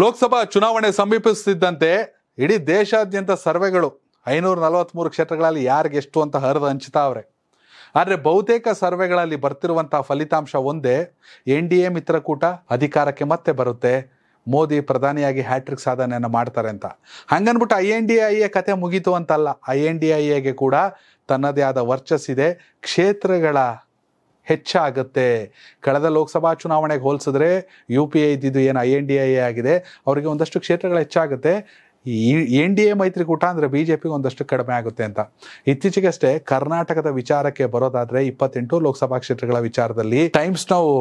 ಲೋಕಸಭಾ ಚುನಾವಣೆ ಸಮೀಪಿಸುತ್ತಿದ್ದಂತೆ ಇಡೀ ದೇಶಾದ್ಯಂತ ಸರ್ವೆಗಳು ಐನೂರ ನಲವತ್ತ್ಮೂರು ಕ್ಷೇತ್ರಗಳಲ್ಲಿ ಎಷ್ಟು ಅಂತ ಹರಿದು ಹಂಚುತ್ತಾವ್ರೆ ಆದರೆ ಬಹುತೇಕ ಸರ್ವೆಗಳಲ್ಲಿ ಬರ್ತಿರುವಂಥ ಫಲಿತಾಂಶ ಒಂದೇ ಎನ್ ಡಿ ಎ ಮಿತ್ರಕೂಟ ಅಧಿಕಾರಕ್ಕೆ ಮತ್ತೆ ಬರುತ್ತೆ ಮೋದಿ ಪ್ರಧಾನಿಯಾಗಿ ಹ್ಯಾಟ್ರಿಕ್ ಸಾಧನೆಯನ್ನು ಮಾಡ್ತಾರೆ ಅಂತ ಹಂಗನ್ಬಿಟ್ಟು I N D I A ಕತೆ ಮುಗೀತು ಅಂತಲ್ಲ ಐ ಎನ್ ಡಿ ಐ ಎಗೆ ಕೂಡ ತನ್ನದೇ ಆದ ವರ್ಚಸ್ಸಿದೆ ಕ್ಷೇತ್ರಗಳ ಹೆಚ್ಚಾಗುತ್ತೆ ಕಳೆದ ಲೋಕಸಭಾ ಚುನಾವಣೆಗೆ ಹೋಲಿಸಿದ್ರೆ ಯು ಪಿ ಎ ಇದ್ದಿದ್ದು ಏನು ಐ ಎನ್ ಡಿ ಐ ಆಗಿದೆ ಅವರಿಗೆ ಒಂದಷ್ಟು ಕ್ಷೇತ್ರಗಳು ಹೆಚ್ಚಾಗುತ್ತೆ ಎನ್ ಡಿ ಎ ಮೈತ್ರಿಕೂಟ ಅಂದರೆ ಬಿ ಜೆ ಪಿಗೆ ಒಂದಷ್ಟು ಕಡಿಮೆ ಆಗುತ್ತೆ ಅಂತ ಇತ್ತೀಚೆಗಷ್ಟೇ ಕರ್ನಾಟಕದ ವಿಚಾರಕ್ಕೆ ಬರೋದಾದರೆ ಇಪ್ಪತ್ತೆಂಟು ಲೋಕಸಭಾ ಕ್ಷೇತ್ರಗಳ ವಿಚಾರದಲ್ಲಿ ಟೈಮ್ಸ್ ನಾವು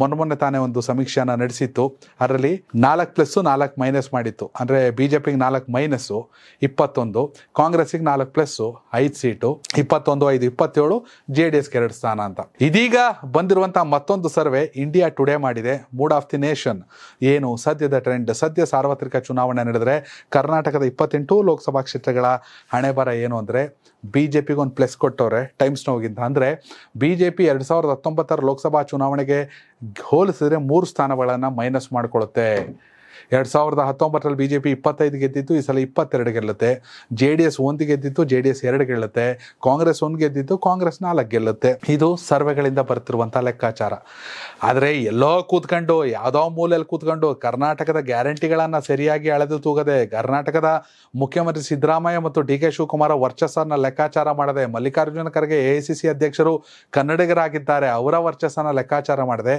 ಮೊನ್ನೆ ಮೊನ್ನೆ ತಾನೇ ಒಂದು ಸಮೀಕ್ಷೆಯನ್ನು ನಡೆಸಿತ್ತು ಅದರಲ್ಲಿ ನಾಲ್ಕು ಪ್ಲಸ್ಸು ನಾಲ್ಕು ಮೈನಸ್ ಮಾಡಿತ್ತು ಅಂದರೆ ಬಿ ಜೆ ಪಿಗೆ ನಾಲ್ಕು ಮೈನಸ್ಸು ಇಪ್ಪತ್ತೊಂದು ಕಾಂಗ್ರೆಸ್ಸಿಗೆ ನಾಲ್ಕು ಪ್ಲಸ್ಸು ಐದು ಸೀಟು ಇಪ್ಪತ್ತೊಂದು ಐದು ಇಪ್ಪತ್ತೇಳು ಜೆ ಡಿ ಎಸ್ಗೆ ಎರಡು ಸ್ಥಾನ ಅಂತ ಇದೀಗ ಬಂದಿರುವಂಥ ಮತ್ತೊಂದು ಸರ್ವೆ ಇಂಡಿಯಾ ಟುಡೇ ಮಾಡಿದೆ ಮೂಡ್ ಆಫ್ ದಿ ನೇಷನ್ ಏನು ಸದ್ಯದ ಟ್ರೆಂಡ್ ಸದ್ಯ ಸಾರ್ವತ್ರಿಕ ಚುನಾವಣೆ ನಡೆದರೆ ಕರ್ನಾಟಕದ ಇಪ್ಪತ್ತೆಂಟು ಲೋಕಸಭಾ ಕ್ಷೇತ್ರಗಳ ಹಣೆ ಬರ ಏನು ಅಂದರೆ ಬಿ ಜೆ ಪಿಗೆ ಒಂದು ಪ್ಲಸ್ ಕೊಟ್ಟವ್ರೆ ಟೈಮ್ಸ್ ನೋಗಿಂತ ಅಂದರೆ ಬಿ ಜೆ ಪಿ ಎರಡು ಸಾವಿರದ ಹತ್ತೊಂಬತ್ತರ ಲೋಕಸಭಾ ಚುನಾವಣೆಗೆ ಹೋಲಿಸಿದ್ರೆ ಮೂರು ಸ್ಥಾನಗಳನ್ನು ಮೈನಸ್ ಮಾಡಿಕೊಳ್ಳುತ್ತೆ ಎರಡು ಸಾವಿರದ ಹತ್ತೊಂಬತ್ತರಲ್ಲಿ ಬಿ ಜೆ ಪಿ ಇಪ್ಪತ್ತೈದು ಗೆದ್ದಿತ್ತು ಈ ಸಲ ಇಪ್ಪತ್ತೆರಡು ಗೆಲ್ಲುತ್ತೆ ಜೆ ಡಿ ಎಸ್ ಒಂದು ಗೆದ್ದಿತ್ತು ಜೆ ಡಿ ಎಸ್ ಎರಡು ಗೆಲ್ಲುತ್ತೆ ಕಾಂಗ್ರೆಸ್ ಒಂದು ಗೆದ್ದಿತ್ತು ಕಾಂಗ್ರೆಸ್ ನಾಲ್ಕು ಗೆಲ್ಲುತ್ತೆ ಇದು ಸರ್ವೆಗಳಿಂದ ಬರ್ತಿರುವಂಥ ಲೆಕ್ಕಾಚಾರ ಆದರೆ ಎಲ್ಲೋ ಕೂತ್ಕೊಂಡು ಯಾವುದೋ ಮೂಲೆಯಲ್ಲಿ ಕೂತ್ಕೊಂಡು ಕರ್ನಾಟಕದ ಗ್ಯಾರಂಟಿಗಳನ್ನು ಸರಿಯಾಗಿ ಅಳೆದು ತೂಗದೆ ಕರ್ನಾಟಕದ ಮುಖ್ಯಮಂತ್ರಿ ಸಿದ್ದರಾಮಯ್ಯ ಮತ್ತು ಡಿ ಕೆ ಶಿವಕುಮಾರ್ ವರ್ಚಸ್ಸನ್ನು ಲೆಕ್ಕಾಚಾರ ಮಾಡದೆ Mallikarjuna Kharge A C C ಅಧ್ಯಕ್ಷರು ಕನ್ನಡಿಗರಾಗಿದ್ದಾರೆ ಅವರ ವರ್ಚಸ್ಸನ್ನು ಲೆಕ್ಕಾಚಾರ ಮಾಡಿದೆ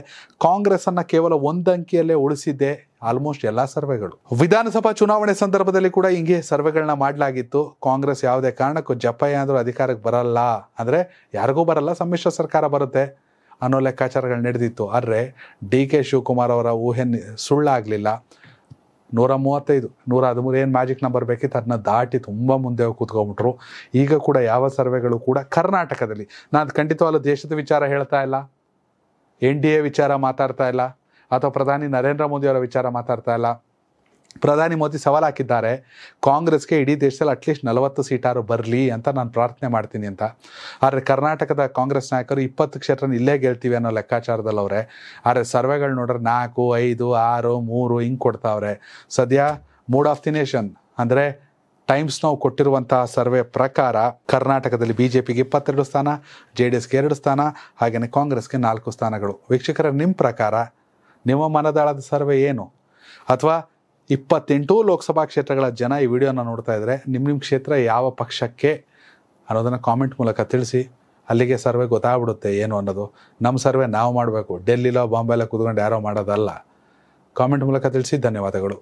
ಅನ್ನು ಕೇವಲ ಒಂದು ಅಂಕಿಯಲ್ಲೇ ಉಳಿಸಿದ್ದೆ ಆಲ್ಮೋಸ್ಟ್ ಎಲ್ಲ ಸರ್ವೆಗಳು ವಿಧಾನಸಭಾ ಚುನಾವಣೆ ಸಂದರ್ಭದಲ್ಲಿ ಕೂಡ ಹಿಂಗೆ ಸರ್ವೆಗಳನ್ನ ಮಾಡಲಾಗಿತ್ತು ಕಾಂಗ್ರೆಸ್ ಯಾವುದೇ ಕಾರಣಕ್ಕೂ ಜಪ್ಪಯ್ಯ ಅಧಿಕಾರಕ್ಕೆ ಬರಲ್ಲ ಅಂದರೆ ಯಾರಿಗೂ ಬರಲ್ಲ ಸಮ್ಮಿಶ್ರ ಸರ್ಕಾರ ಬರುತ್ತೆ ಅನ್ನೋ ಲೆಕ್ಕಾಚಾರಗಳು ನಡೆದಿತ್ತು ಆದರೆ ಡಿ ಕೆ ಶಿವಕುಮಾರ್ ಅವರ ಊಹೆ ಸುಳ್ಳಾಗಲಿಲ್ಲ ನೂರ ಮೂವತ್ತೈದು ನೂರ ಹದಿಮೂರು ಏನು ಮ್ಯಾಜಿಕ್ ನಂಬರ್ ಬೇಕಿತ್ತು ಅದನ್ನ ದಾಟಿ ತುಂಬ ಮುಂದೆ ಹೋಗಿ ಕೂತ್ಕೊಂಡ್ಬಿಟ್ರು ಈಗ ಕೂಡ ಯಾವ ಸರ್ವೆಗಳು ಕೂಡ ಕರ್ನಾಟಕದಲ್ಲಿ ನಾನು ಖಂಡಿತವಾಗ್ಲೂ ದೇಶದ ವಿಚಾರ ಹೇಳ್ತಾ ಇಲ್ಲ ಎನ್ ಡಿ ಎ ವಿಚಾರ ಮಾತಾಡ್ತಾ ಇಲ್ಲ ಅಥವಾ ಪ್ರಧಾನಿ ನರೇಂದ್ರ ಮೋದಿ ಅವರ ವಿಚಾರ ಮಾತಾಡ್ತಾ ಇಲ್ಲ ಪ್ರಧಾನಿ ಮೋದಿ ಸವಾಲು ಹಾಕಿದ್ದಾರೆ ಕಾಂಗ್ರೆಸ್ಗೆ ಇಡೀ ದೇಶದಲ್ಲಿ ಅಟ್ಲೀಸ್ಟ್ ನಲವತ್ತು ಸೀಟಾರು ಬರಲಿ ಅಂತ ನಾನು ಪ್ರಾರ್ಥನೆ ಮಾಡ್ತೀನಿ ಅಂತ ಆದರೆ ಕರ್ನಾಟಕದ ಕಾಂಗ್ರೆಸ್ ನಾಯಕರು ಇಪ್ಪತ್ತು ಕ್ಷೇತ್ರನ ಇಲ್ಲೇ ಗೆಲ್ತೀವಿ ಅನ್ನೋ ಲೆಕ್ಕಾಚಾರದಲ್ಲಿ ಅವರೇ ಆದರೆ ಸರ್ವೆಗಳು ನೋಡ್ರೆ ನಾಲ್ಕು ಐದು ಆರು ಮೂರು ಹಿಂಗೆ ಕೊಡ್ತಾವ್ರೆ ಸದ್ಯ ಮೂಡ್ ಆಫ್ ದಿ ನೇಷನ್ ಅಂದರೆ ಟೈಮ್ಸ್ ನಾವು ಕೊಟ್ಟಿರುವಂತಹ ಸರ್ವೆ ಪ್ರಕಾರ ಕರ್ನಾಟಕದಲ್ಲಿ ಬಿ ಜೆ ಪಿಗೆ ಇಪ್ಪತ್ತೆರಡು ಸ್ಥಾನ ಜೆ ಡಿ ಎಸ್ಗೆ ಎರಡು ಸ್ಥಾನ ಹಾಗೆಯೇ ಕಾಂಗ್ರೆಸ್ಗೆ ನಾಲ್ಕು ಸ್ಥಾನಗಳು ವೀಕ್ಷಕರ ನಿಮ್ಮ ಪ್ರಕಾರ ನಿಮ್ಮ ಮನದಾಳದ ಸರ್ವೆ ಏನು ಅಥವಾ ಇಪ್ಪತ್ತೆಂಟು ಲೋಕಸಭಾ ಕ್ಷೇತ್ರಗಳ ಜನ ಈ ವಿಡಿಯೋನ ನೋಡ್ತಾ ಇದ್ದರೆ ನಿಮ್ಮ ನಿಮ್ಮ ಕ್ಷೇತ್ರ ಯಾವ ಪಕ್ಷಕ್ಕೆ ಅನ್ನೋದನ್ನು ಕಾಮೆಂಟ್ ಮೂಲಕ ತಿಳಿಸಿ ಅಲ್ಲಿಗೆ ಸರ್ವೆ ಗೊತ್ತಾಗ್ಬಿಡುತ್ತೆ ಏನು ಅನ್ನೋದು ನಮ್ಮ ಸರ್ವೆ ನಾವು ಮಾಡಬೇಕು ಡೆಲ್ಲಿಲೋ ಬಾಂಬೆಲೋ ಕೂತ್ಕೊಂಡು ಯಾರೋ ಮಾಡೋದಲ್ಲ ಕಾಮೆಂಟ್ ಮೂಲಕ ತಿಳಿಸಿ ಧನ್ಯವಾದಗಳು